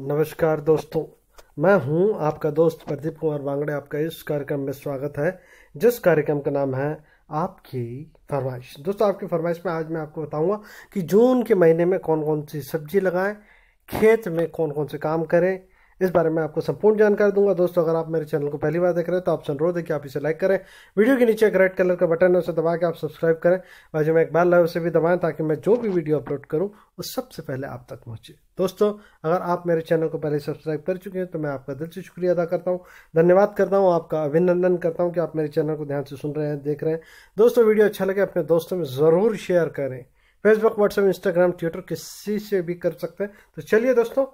नमस्कार दोस्तों मैं हूं आपका दोस्त प्रदीप कुमार बांगड़े आपका इस कार्यक्रम में स्वागत है जिस कार्यक्रम का नाम है आपकी फरमाइश दोस्तों आपकी फरमाइश में आज मैं आपको बताऊंगा कि जून के महीने में कौन कौन सी सब्जी लगाएं खेत में कौन कौन से काम करें इस बारे में आपको संपूर्ण जानकारी दूंगा दोस्तों अगर आप मेरे चैनल को पहली बार देख रहे हैं तो आपसे अनुरोध है कि आप इसे लाइक करें वीडियो के नीचे एक रेड कलर का बटन है उसे दबा के आप सब्सक्राइब करें और जो मैं एक बार लाइव उसे भी दबाएं ताकि मैं जो भी वीडियो अपलोड करूँ वो सबसे पहले आप तक पहुँचे दोस्तों अगर आप मेरे चैनल को पहले सब्सक्राइब कर चुके हैं तो मैं आपका दिल से शुक्रिया अदा करता हूँ धन्यवाद करता हूँ आपका अभिनंदन करता हूँ कि आप मेरे चैनल को ध्यान से सुन रहे हैं देख रहे हैं दोस्तों वीडियो अच्छा लगे अपने दोस्तों में ज़रूर शेयर करें फेसबुक व्हाट्सएप इंस्टाग्राम ट्विटर किसी से भी कर सकते हैं तो चलिए दोस्तों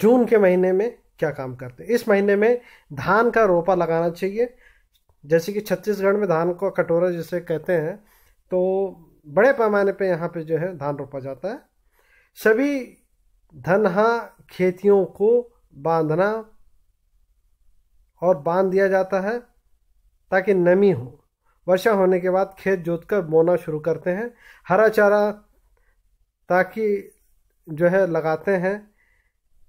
जून के महीने में क्या काम करते हैं इस महीने में धान का रोपा लगाना चाहिए जैसे कि छत्तीसगढ़ में धान को कटोरा जिसे कहते हैं तो बड़े पैमाने पे यहाँ पे जो है धान रोपा जाता है सभी धनहा खेतियों को बांधना और बांध दिया जाता है ताकि नमी हो वर्षा होने के बाद खेत जोतकर बोना शुरू करते हैं हरा चारा ताकि जो है लगाते हैं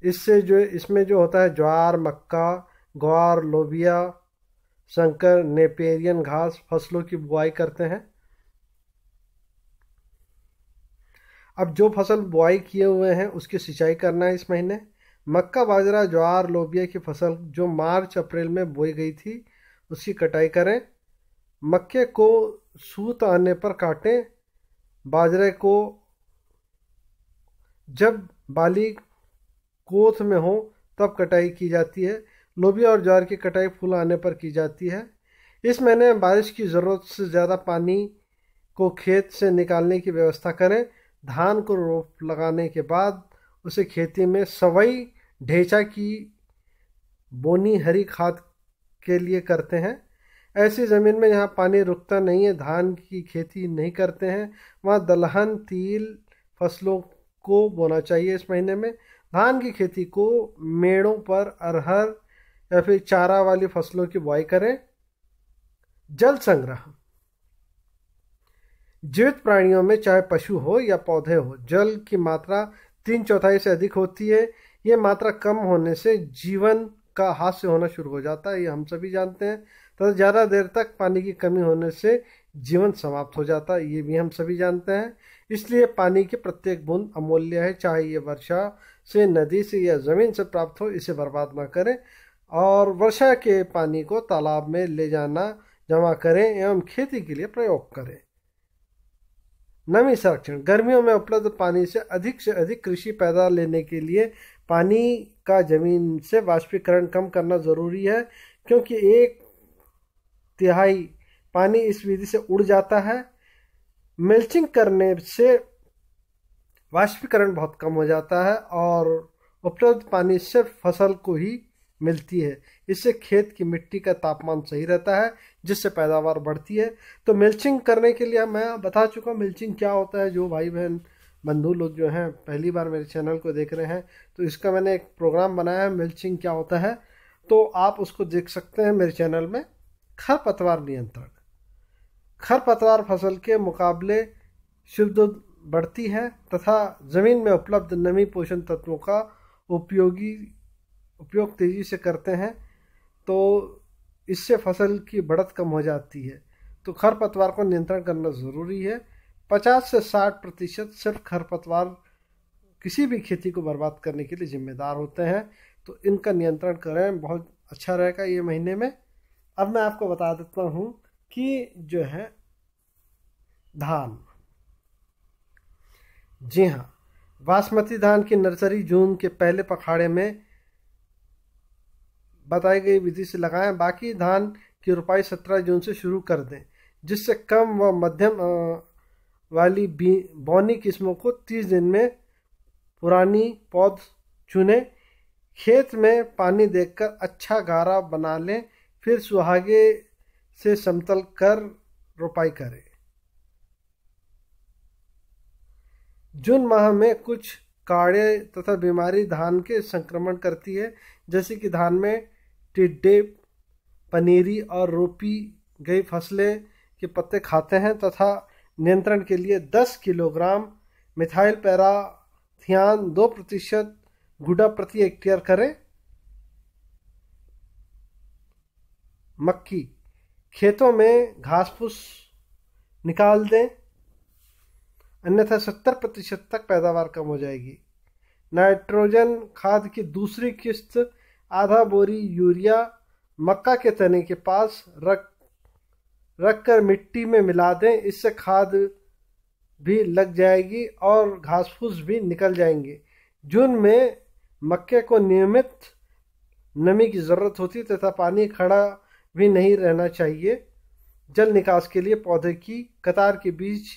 इससे जो इसमें जो होता है ज्वार मक्का ग्वार लोबिया शंकर नेपेरियन घास फसलों की बुआई करते हैं अब जो फसल बुआई किए हुए हैं उसकी सिंचाई करना है इस महीने मक्का बाजरा ज्वार लोबिया की फसल जो मार्च अप्रैल में बोई गई थी उसकी कटाई करें मक्के को सूत आने पर काटें बाजरे को जब बाली कोथ में हो तब कटाई की जाती है लोबिया और ज्वार की कटाई फूल आने पर की जाती है इस महीने बारिश की ज़रूरत से ज़्यादा पानी को खेत से निकालने की व्यवस्था करें धान को रोप लगाने के बाद उसे खेती में सवई ढेचा की बोनी हरी खाद के लिए करते हैं ऐसी ज़मीन में जहाँ पानी रुकता नहीं है धान की खेती नहीं करते हैं वहाँ दलहन तिल फसलों को बोना चाहिए इस महीने में धान की खेती को मेड़ों पर अरहर या फिर चारा वाली फसलों की बुआई करें जल संग्रह जीवित प्राणियों में चाहे पशु हो या पौधे हो जल की मात्रा तीन चौथाई से अधिक होती है ये मात्रा कम होने से जीवन का हास्य होना शुरू हो जाता है ये हम सभी जानते हैं तथा तो ज़्यादा देर तक पानी की कमी होने से जीवन समाप्त हो जाता है ये भी हम सभी जानते हैं इसलिए पानी की प्रत्येक बूंद अमूल्य है चाहे ये वर्षा से नदी से या ज़मीन से प्राप्त हो इसे बर्बाद न करें और वर्षा के पानी को तालाब में ले जाना जमा करें एवं खेती के लिए प्रयोग करें नमी संरक्षण गर्मियों में उपलब्ध पानी से अधिक से अधिक कृषि पैदा लेने के लिए पानी का जमीन से वाष्पीकरण कम करना ज़रूरी है क्योंकि एक तिहाई पानी इस विधि से उड़ जाता है मिल्चिंग करने से वाष्पीकरण बहुत कम हो जाता है और उपलब्ध पानी सिर्फ फसल को ही मिलती है इससे खेत की मिट्टी का तापमान सही रहता है जिससे पैदावार बढ़ती है तो मिल्चिंग करने के लिए मैं बता चुका हूँ मिल्चिंग क्या होता है जो भाई बहन बंधु लोग जो हैं पहली बार मेरे चैनल को देख रहे हैं तो इसका मैंने एक प्रोग्राम बनाया है मिल्चिंग क्या होता है तो आप उसको देख सकते हैं मेरे चैनल में खरपतवार नियंत्रण खरपतवार फसल के मुकाबले शुद्ध बढ़ती है तथा ज़मीन में उपलब्ध नमी पोषण तत्वों का उपयोगी उपयोग तेज़ी से करते हैं तो इससे फसल की बढ़त कम हो जाती है तो खरपतवार को नियंत्रण करना ज़रूरी है 50 से 60 प्रतिशत सिर्फ खरपतवार किसी भी खेती को बर्बाद करने के लिए जिम्मेदार होते हैं तो इनका नियंत्रण करें बहुत अच्छा रहेगा ये महीने में अब मैं आपको बता देता हूँ कि जो है धान जी हाँ बासमती धान की नर्सरी जून के पहले पखाड़े में बताई गई विधि से लगाएं बाकी धान की रुपाई सत्रह जून से शुरू कर दें जिससे कम व मध्यम वाली बौनी किस्मों को तीस दिन में पुरानी पौध चुने खेत में पानी देकर अच्छा गारा बना लें फिर सुहागे से समतल कर रोपाई करें जून माह में कुछ काढ़े तथा बीमारी धान के संक्रमण करती है जैसे कि धान में टिड्डे पनीरी और रोपी गई फसलें के पत्ते खाते हैं तथा नियंत्रण के लिए 10 किलोग्राम मिथाइल पैराथियान दो प्रतिशत गुडा प्रति हेक्टेयर करें मक्की खेतों में घास फूस निकाल दें अन्यथा सत्तर प्रतिशत तक पैदावार कम हो जाएगी नाइट्रोजन खाद की दूसरी किस्त आधा बोरी यूरिया मक्का के तने के पास रख रख कर मिट्टी में मिला दें इससे खाद भी लग जाएगी और घास फूस भी निकल जाएंगे जून में मक्के को नियमित नमी की ज़रूरत होती है तथा पानी खड़ा भी नहीं रहना चाहिए जल निकास के लिए पौधे की कतार के बीच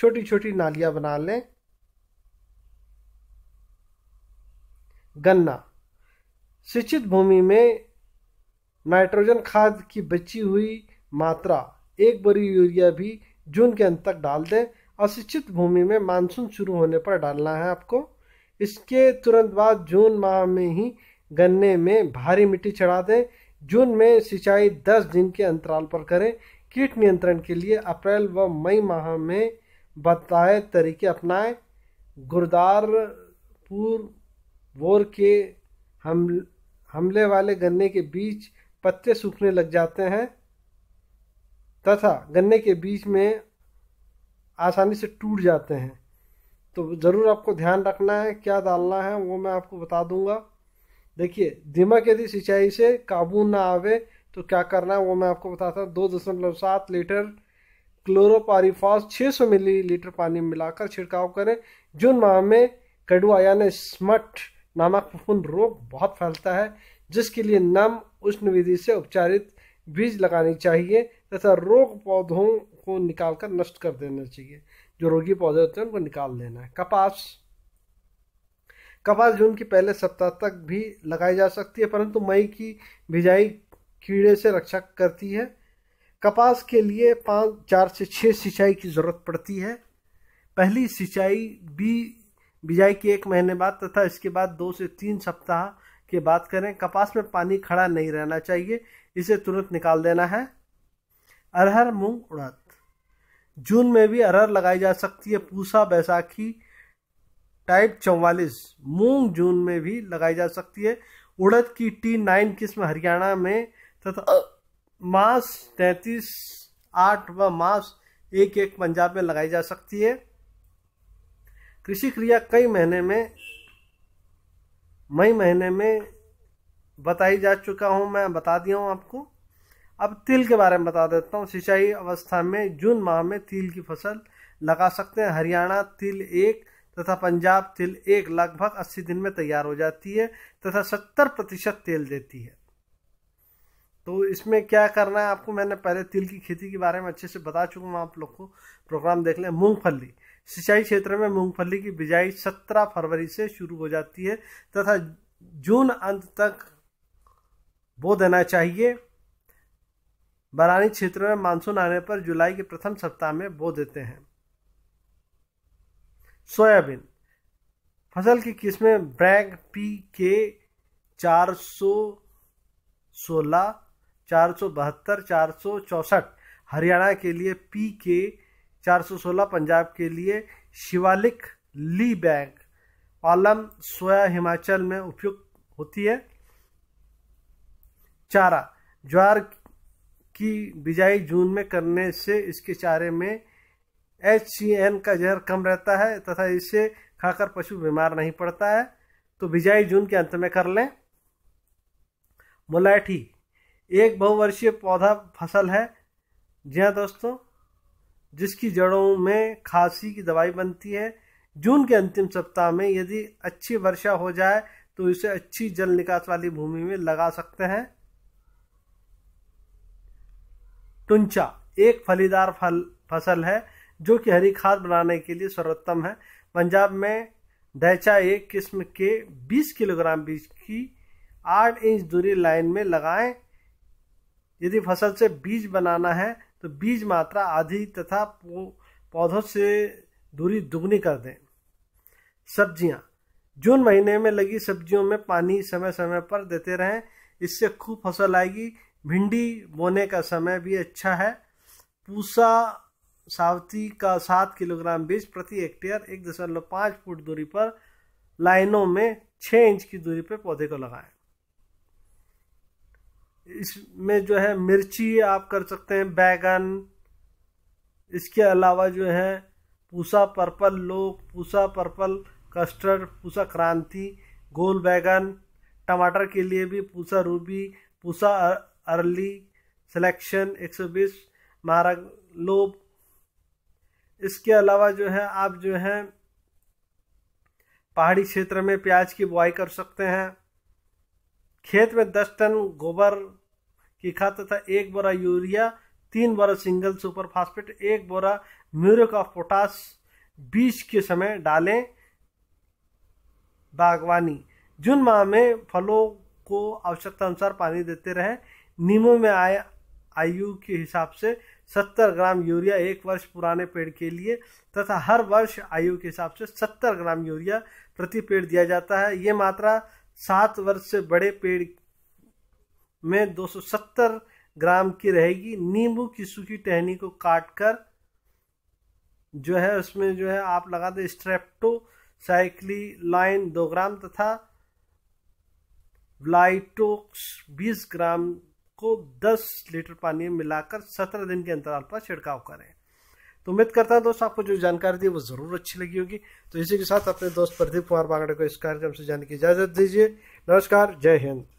छोटी छोटी नालियां बना लें गन्ना सिंचित भूमि में नाइट्रोजन खाद की बची हुई मात्रा एक बोरी यूरिया भी जून के अंत तक डाल दें अशिक्षित भूमि में मानसून शुरू होने पर डालना है आपको इसके तुरंत बाद जून माह में ही गन्ने में भारी मिट्टी चढ़ा दें जून में सिंचाई 10 दिन के अंतराल पर करें कीट नियंत्रण के लिए अप्रैल व मई माह में बताए तरीके अपनाए गुरदारपुर वोर के हम हमले वाले गन्ने के बीच पत्ते सूखने लग जाते हैं तथा गन्ने के बीच में आसानी से टूट जाते हैं तो ज़रूर आपको ध्यान रखना है क्या डालना है वो मैं आपको बता दूंगा देखिए दिमाग यदि सिंचाई से काबू ना आवे तो क्या करना है वो मैं आपको बताता हूँ दो दशमलव सात लीटर क्लोरोपारीफॉस 600 मिलीलीटर पानी में मिलाकर छिड़काव करें जून माह में कड़ुआ यानी स्मट नामक फफूंद रोग बहुत फैलता है जिसके लिए नम उष्ण विधि से उपचारित बीज लगानी चाहिए तथा रोग पौधों को निकाल कर नष्ट कर देना चाहिए जो रोगी पौधे होते हैं उनको निकाल देना है कपास कपास जून के पहले सप्ताह तक भी लगाई जा सकती है परंतु मई की भिजाई कीड़े से रक्षा करती है कपास के लिए पाँच चार से छः सिंचाई की ज़रूरत पड़ती है पहली सिंचाई भी बिजाई के एक महीने बाद तथा इसके बाद दो से तीन सप्ताह के बाद करें कपास में पानी खड़ा नहीं रहना चाहिए इसे तुरंत निकाल देना है अरहर मूंग उड़द जून में भी अरहर लगाई जा सकती है पूसा बैसाखी टाइप चौवालीस मूंग जून में भी लगाई जा सकती है उड़द की टी नाइन किस्म हरियाणा में तथा मास तैतीस आठ व मास एक एक पंजाब में लगाई जा सकती है कृषि क्रिया कई महीने में मई महीने में बताई जा चुका हूँ मैं बता दिया हूँ आपको अब तिल के बारे में बता देता हूँ सिंचाई अवस्था में जून माह में तिल की फसल लगा सकते हैं हरियाणा तिल एक तथा पंजाब तिल एक लगभग 80 दिन में तैयार हो जाती है तथा 70 प्रतिशत तेल देती है तो इसमें क्या करना है आपको मैंने पहले तिल की खेती के बारे में अच्छे से बता चुका हूँ आप लोग को प्रोग्राम देख लें मूंगफली सिंचाई क्षेत्र में मूंगफली की बिजाई 17 फरवरी से शुरू हो जाती है तथा जून अंत तक बो देना चाहिए बरानी क्षेत्र में मानसून आने पर जुलाई के प्रथम सप्ताह में बो देते हैं सोयाबीन फसल की किस्में ब्रैग पी के चार सौ सोलह चार सौ बहत्तर चार सौ चौसठ हरियाणा के लिए पी के चार सौ सोलह पंजाब के लिए शिवालिक ली बैंक आलम सोया हिमाचल में उपयुक्त होती है चारा ज्वार की बिजाई जून में करने से इसके चारे में एच सी एन का जहर कम रहता है तथा इसे खाकर पशु बीमार नहीं पड़ता है तो बिजाई जून के अंत में कर लें मुलाठी एक बहुवर्षीय पौधा फसल है जी हाँ दोस्तों जिसकी जड़ों में खांसी की दवाई बनती है जून के अंतिम सप्ताह में यदि अच्छी वर्षा हो जाए तो इसे अच्छी जल निकास वाली भूमि में लगा सकते हैं टुंचा एक फलीदार फल फसल है जो कि हरी खाद बनाने के लिए सर्वोत्तम है पंजाब में डैचा एक किस्म के 20 किलोग्राम बीज की 8 इंच दूरी लाइन में लगाएं यदि फसल से बीज बनाना है तो बीज मात्रा आधी तथा पौधों से दूरी दुगनी कर दें सब्जियां जून महीने में लगी सब्जियों में पानी समय समय पर देते रहें इससे खूब फसल आएगी भिंडी बोने का समय भी अच्छा है पूसा सावती का सात किलोग्राम बीज प्रति हेक्टेयर एक दशमलव पाँच फुट दूरी पर लाइनों में छः इंच की दूरी पर पौधे को लगाएं इसमें जो है मिर्ची आप कर सकते हैं बैगन इसके अलावा जो है पूसा पर्पल लोक पूसा पर्पल कस्टर्ड पूसा क्रांति गोल बैगन टमाटर के लिए भी Pusa ruby Pusa early selection 120 मारग लोब इसके अलावा जो है आप जो है पहाड़ी क्षेत्र में प्याज की बुआई कर सकते हैं खेत में दस टन गोबर की खाद तथा एक बोरा यूरिया तीन बोरा सिंगल सुपर फास्फेट एक बोरा म्यूरिक ऑफ पोटास बीज के समय डालें बागवानी जून माह में फलों को आवश्यकता अनुसार पानी देते रहे नीमों में आए आयु के हिसाब से 70 ग्राम यूरिया एक वर्ष पुराने पेड़ के लिए तथा हर वर्ष आयु के हिसाब से 70 ग्राम यूरिया प्रति पेड़ दिया जाता है ये मात्रा सात वर्ष से बड़े पेड़ में 270 ग्राम की रहेगी नींबू की सूखी टहनी को काट कर जो है उसमें जो है आप लगा दें स्ट्रेप्टो साइक्ली लाइन दो ग्राम तथा ब्लाइटोक्स बीस ग्राम को दस लीटर पानी में मिलाकर सत्रह दिन के अंतराल पर छिड़काव करें तो उम्मीद करता हूँ दोस्त आपको जो जानकारी दी वो ज़रूर अच्छी लगी होगी तो इसी के साथ अपने दोस्त प्रदीप कुमार बागड़े को इस कार्यक्रम से जाने की इजाज़त दीजिए नमस्कार जय हिंद